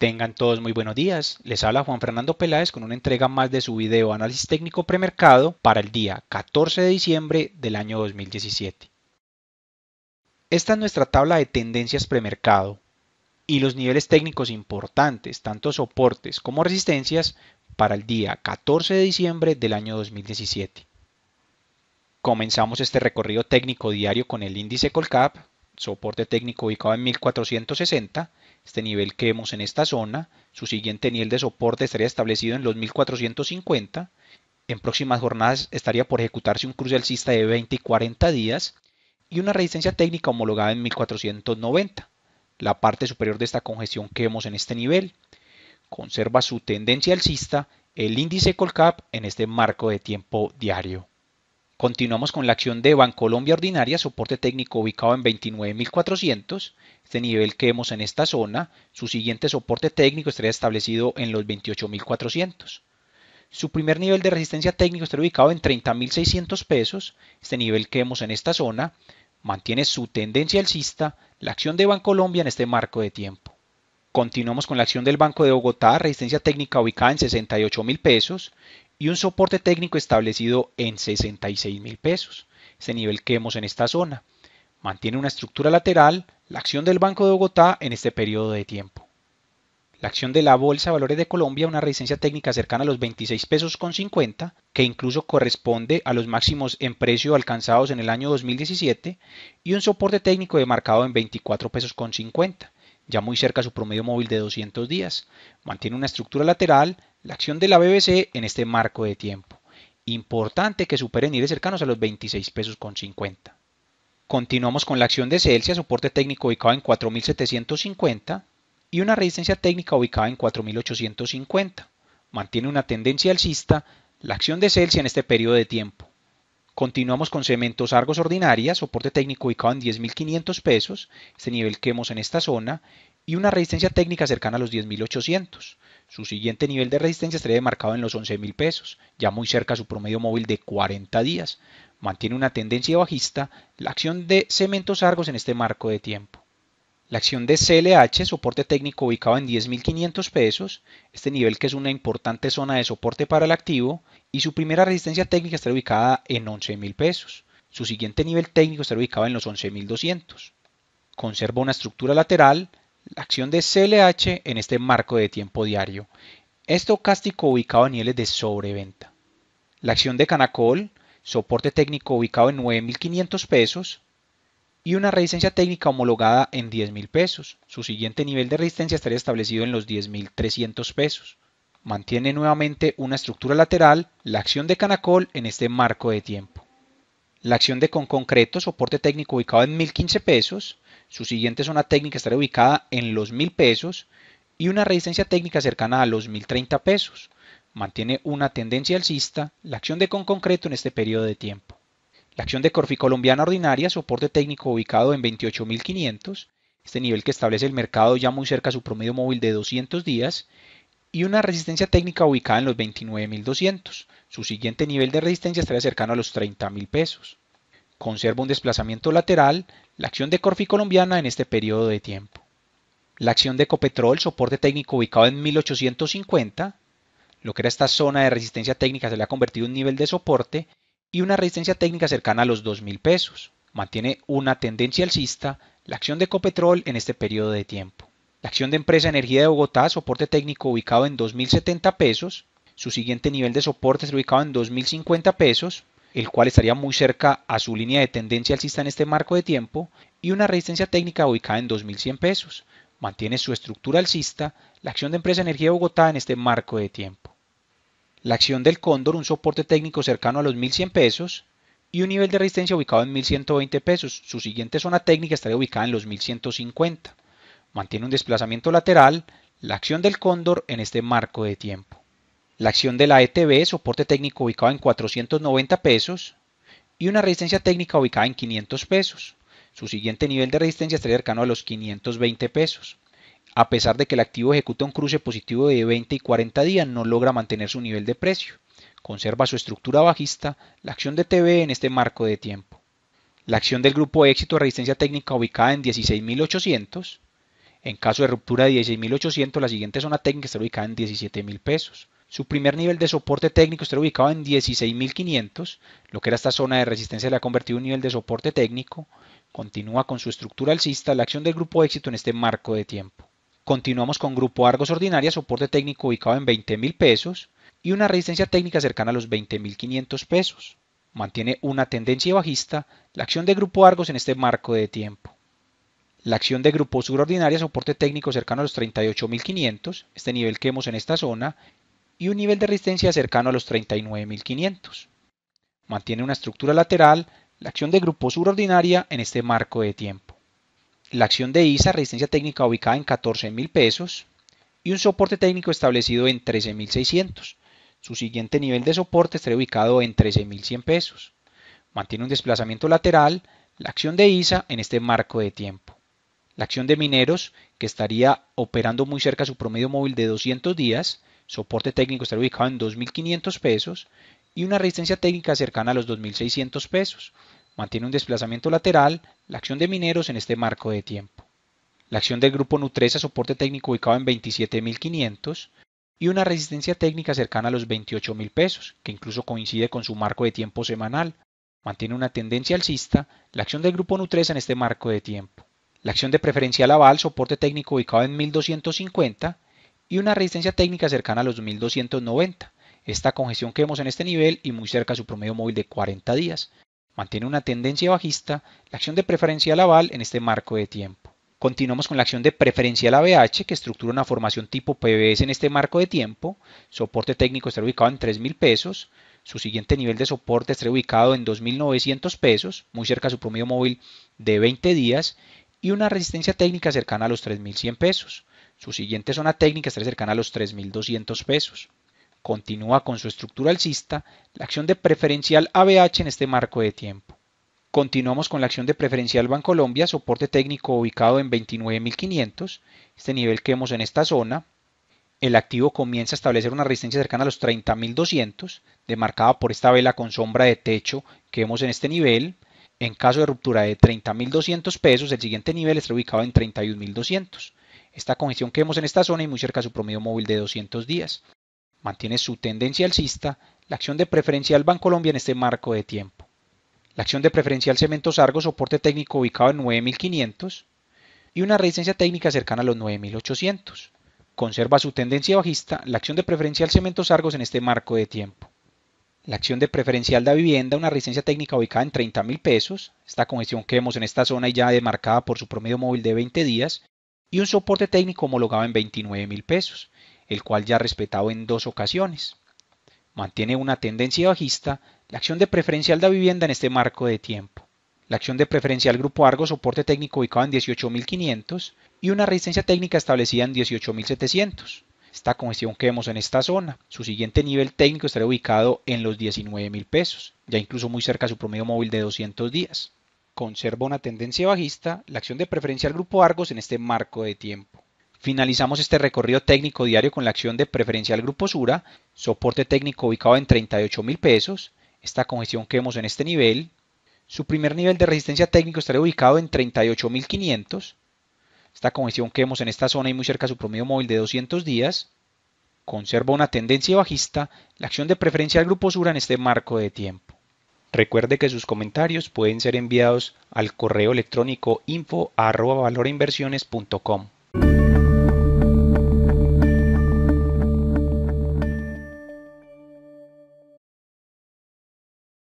Tengan todos muy buenos días. Les habla Juan Fernando Peláez con una entrega más de su video análisis técnico premercado para el día 14 de diciembre del año 2017. Esta es nuestra tabla de tendencias premercado y los niveles técnicos importantes, tanto soportes como resistencias, para el día 14 de diciembre del año 2017. Comenzamos este recorrido técnico diario con el índice Colcap, soporte técnico ubicado en 1460, este nivel que vemos en esta zona, su siguiente nivel de soporte estaría establecido en los 1450. En próximas jornadas estaría por ejecutarse un cruce alcista de 20 y 40 días y una resistencia técnica homologada en 1490, la parte superior de esta congestión que vemos en este nivel. Conserva su tendencia alcista el índice Colcap en este marco de tiempo diario. Continuamos con la acción de Bancolombia Ordinaria, soporte técnico ubicado en 29.400, este nivel que vemos en esta zona, su siguiente soporte técnico estaría establecido en los 28.400. Su primer nivel de resistencia técnico estaría ubicado en 30.600 pesos, este nivel que vemos en esta zona, mantiene su tendencia alcista, la acción de Colombia en este marco de tiempo. Continuamos con la acción del Banco de Bogotá, resistencia técnica ubicada en 68.000 pesos y un soporte técnico establecido en 66 mil pesos, este nivel que vemos en esta zona. Mantiene una estructura lateral la acción del Banco de Bogotá en este periodo de tiempo. La acción de la Bolsa Valores de Colombia, una resistencia técnica cercana a los 26 pesos con 50, que incluso corresponde a los máximos en precio alcanzados en el año 2017, y un soporte técnico demarcado en 24 pesos con 50, ya muy cerca a su promedio móvil de 200 días. Mantiene una estructura lateral la acción de la BBC en este marco de tiempo. Importante que superen niveles cercanos a los 26 pesos con 50. Continuamos con la acción de Celsius, soporte técnico ubicado en 4750 y una resistencia técnica ubicada en 4850. Mantiene una tendencia alcista la acción de Celsius en este periodo de tiempo. Continuamos con cementos Argos ordinarias, soporte técnico ubicado en 10.500 pesos, este nivel que vemos en esta zona, y una resistencia técnica cercana a los 10.800. Su siguiente nivel de resistencia estaría marcado en los 11.000 pesos, ya muy cerca a su promedio móvil de 40 días. Mantiene una tendencia bajista la acción de Cementos Argos en este marco de tiempo. La acción de CLH, soporte técnico ubicado en 10.500 pesos, este nivel que es una importante zona de soporte para el activo, y su primera resistencia técnica estará ubicada en 11.000 pesos. Su siguiente nivel técnico estará ubicado en los 11.200. Conserva una estructura lateral la acción de CLH en este marco de tiempo diario, estocástico ubicado a niveles de sobreventa. La acción de Canacol, soporte técnico ubicado en 9.500 pesos y una resistencia técnica homologada en 10.000 pesos. Su siguiente nivel de resistencia estaría establecido en los 10.300 pesos. Mantiene nuevamente una estructura lateral la acción de Canacol en este marco de tiempo la acción de con concreto, soporte técnico ubicado en 1015 pesos, su siguiente zona técnica estará ubicada en los 1000 pesos y una resistencia técnica cercana a los 1030 pesos. Mantiene una tendencia alcista la acción de con concreto en este periodo de tiempo. La acción de Corfi Colombiana Ordinaria, soporte técnico ubicado en 28.500, este nivel que establece el mercado ya muy cerca a su promedio móvil de 200 días y una resistencia técnica ubicada en los 29.200. Su siguiente nivel de resistencia estaría cercano a los 30.000 pesos. Conserva un desplazamiento lateral, la acción de Corfi colombiana en este periodo de tiempo. La acción de Ecopetrol, soporte técnico ubicado en 1850, lo que era esta zona de resistencia técnica se le ha convertido en un nivel de soporte y una resistencia técnica cercana a los 2.000 pesos. Mantiene una tendencia alcista la acción de Ecopetrol en este periodo de tiempo. La acción de Empresa Energía de Bogotá, soporte técnico ubicado en 2.070 pesos. Su siguiente nivel de soporte está ubicado en 2.050 pesos, el cual estaría muy cerca a su línea de tendencia alcista en este marco de tiempo. Y una resistencia técnica ubicada en 2.100 pesos. Mantiene su estructura alcista la acción de Empresa Energía de Bogotá en este marco de tiempo. La acción del Cóndor, un soporte técnico cercano a los 1.100 pesos y un nivel de resistencia ubicado en 1.120 pesos. Su siguiente zona técnica estaría ubicada en los 1.150 mantiene un desplazamiento lateral, la acción del cóndor en este marco de tiempo. La acción de la ETB, soporte técnico ubicado en 490 pesos, y una resistencia técnica ubicada en 500 pesos. Su siguiente nivel de resistencia estaría cercano a los 520 pesos. A pesar de que el activo ejecuta un cruce positivo de 20 y 40 días, no logra mantener su nivel de precio. Conserva su estructura bajista, la acción de tv en este marco de tiempo. La acción del grupo éxito de resistencia técnica ubicada en 16.800 en caso de ruptura de 16.800, la siguiente zona técnica estará ubicada en 17.000 pesos. Su primer nivel de soporte técnico estará ubicado en 16.500, lo que era esta zona de resistencia la ha convertido en un nivel de soporte técnico. Continúa con su estructura alcista la acción del grupo éxito en este marco de tiempo. Continuamos con Grupo Argos Ordinaria, soporte técnico ubicado en 20.000 pesos y una resistencia técnica cercana a los 20.500 pesos. Mantiene una tendencia bajista la acción de Grupo Argos en este marco de tiempo. La acción de grupo subordinaria, soporte técnico cercano a los 38.500, este nivel que vemos en esta zona, y un nivel de resistencia cercano a los 39.500. Mantiene una estructura lateral, la acción de grupo subordinaria en este marco de tiempo. La acción de ISA, resistencia técnica ubicada en 14.000 pesos, y un soporte técnico establecido en 13.600. Su siguiente nivel de soporte estará ubicado en 13.100 pesos. Mantiene un desplazamiento lateral, la acción de ISA en este marco de tiempo. La acción de mineros, que estaría operando muy cerca a su promedio móvil de 200 días, soporte técnico estaría ubicado en 2.500 pesos y una resistencia técnica cercana a los 2.600 pesos. Mantiene un desplazamiento lateral, la acción de mineros en este marco de tiempo. La acción del grupo Nutresa, soporte técnico ubicado en 27.500 y una resistencia técnica cercana a los 28.000 pesos, que incluso coincide con su marco de tiempo semanal. Mantiene una tendencia alcista, la acción del grupo Nutresa en este marco de tiempo la acción de preferencial aval, soporte técnico ubicado en 1250 y una resistencia técnica cercana a los 1,290. Esta congestión que vemos en este nivel y muy cerca a su promedio móvil de 40 días mantiene una tendencia bajista la acción de preferencial aval en este marco de tiempo. Continuamos con la acción de preferencial ABH que estructura una formación tipo PBS en este marco de tiempo. Soporte técnico está ubicado en 3.000 pesos. Su siguiente nivel de soporte está ubicado en 2.900 pesos, muy cerca a su promedio móvil de 20 días y una resistencia técnica cercana a los 3.100 pesos. Su siguiente zona técnica estará cercana a los 3.200 pesos. Continúa con su estructura alcista la acción de preferencial ABH en este marco de tiempo. Continuamos con la acción de preferencial Bancolombia, soporte técnico ubicado en 29.500, este nivel que vemos en esta zona. El activo comienza a establecer una resistencia cercana a los 30.200, demarcada por esta vela con sombra de techo que vemos en este nivel en caso de ruptura de 30.200 pesos, el siguiente nivel está ubicado en 31.200. Esta congestión que vemos en esta zona y muy cerca a su promedio móvil de 200 días. Mantiene su tendencia alcista la acción de preferencial Colombia en este marco de tiempo. La acción de preferencial Cementos Argos, soporte técnico ubicado en 9.500 y una resistencia técnica cercana a los 9.800. Conserva su tendencia bajista la acción de preferencial Cementos Argos en este marco de tiempo la acción de preferencial de vivienda, una resistencia técnica ubicada en 30,000 pesos, esta congestión que vemos en esta zona y ya demarcada por su promedio móvil de 20 días, y un soporte técnico homologado en 29,000 pesos, el cual ya ha respetado en dos ocasiones. Mantiene una tendencia bajista la acción de preferencial de vivienda en este marco de tiempo. La acción de preferencial Grupo Argo, soporte técnico ubicado en 18.500 y una resistencia técnica establecida en 18.700 esta congestión que vemos en esta zona. Su siguiente nivel técnico estará ubicado en los 19 mil pesos, ya incluso muy cerca de su promedio móvil de 200 días. Conserva una tendencia bajista la acción de preferencia al grupo Argos en este marco de tiempo. Finalizamos este recorrido técnico diario con la acción de preferencia al grupo Sura, soporte técnico ubicado en 38 mil pesos, esta congestión que vemos en este nivel. Su primer nivel de resistencia técnico estará ubicado en 38.500 esta congestión que vemos en esta zona y muy cerca su promedio móvil de 200 días conserva una tendencia bajista, la acción de preferencia del grupo Sura en este marco de tiempo. Recuerde que sus comentarios pueden ser enviados al correo electrónico info info@valorinversiones.com.